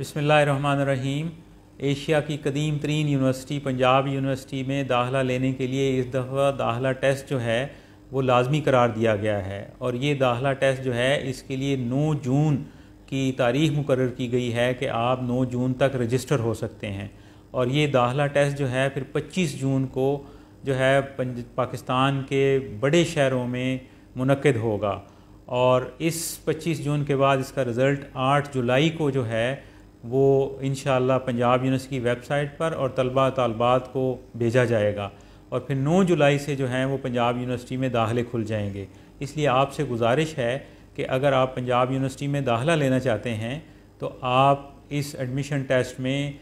बसमीम एशिया की कदीम तरीन यूनिवर्सिटी पंजाब यूनिवर्सिटी में दाखिला लेने के लिए इस दफ़ा दाखिला टेस्ट जो है वो लाजमी करार दिया गया है और ये दाखिला टेस्ट जो है इसके लिए 9 जून की तारीख मुकर की गई है कि आप 9 जून तक रजिस्टर हो सकते हैं और ये दाखिला टेस्ट जो है फिर 25 जून को जो है पाकिस्तान के बड़े शहरों में मनद होगा और इस 25 जून के बाद इसका रिज़ल्ट 8 जुलाई को जो है वो इन पंजाब यूनिवर्सिटी की वेबसाइट पर और तलबा तलबात को भेजा जाएगा और फिर 9 जुलाई से जो हैं वो पंजाब यूनिवर्सिटी में दाखिले खुल जाएंगे इसलिए आपसे गुजारिश है कि अगर आप पंजाब यूनिवर्सिटी में दाखिला लेना चाहते हैं तो आप इस एडमिशन टेस्ट में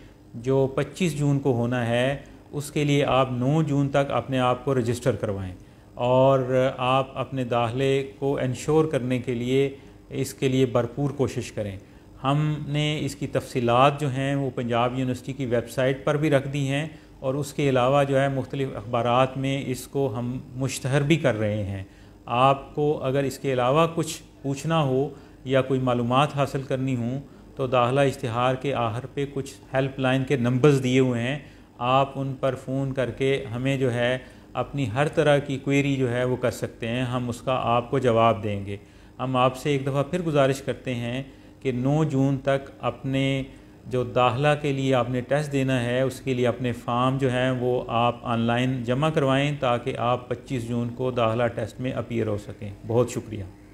जो 25 जून को होना है उसके लिए आप 9 जून तक अपने आप को रजिस्टर करवाएं और आप अपने दाखिले को इंश्योर करने के लिए इसके लिए भरपूर कोशिश करें हमने इसकी तफसीत जो हैं वो पंजाब यूनिवर्सिटी की वेबसाइट पर भी रख दी हैं और उसके अलावा जो है मुख्तलिफ़ अखबार में इसको हम मुश्तहर भी कर रहे हैं आपको अगर इसके अलावा कुछ पूछना हो या कोई मालूम हासिल करनी हो तो दाखिला इश्तहार के आहर पे कुछ हेल्पलाइन के नंबर्स दिए हुए हैं आप उन पर फ़ोन करके हमें जो है अपनी हर तरह की क्वेरी जो है वो कर सकते हैं हम उसका आपको जवाब देंगे हम आपसे एक दफ़ा फिर गुजारिश करते हैं कि 9 जून तक अपने जो दाखला के लिए आपने टेस्ट देना है उसके लिए अपने फॉर्म जो हैं वो आप ऑनलाइन जमा करवाएं ताकि आप 25 जून को दाखला टेस्ट में अपीयर हो सकें बहुत शुक्रिया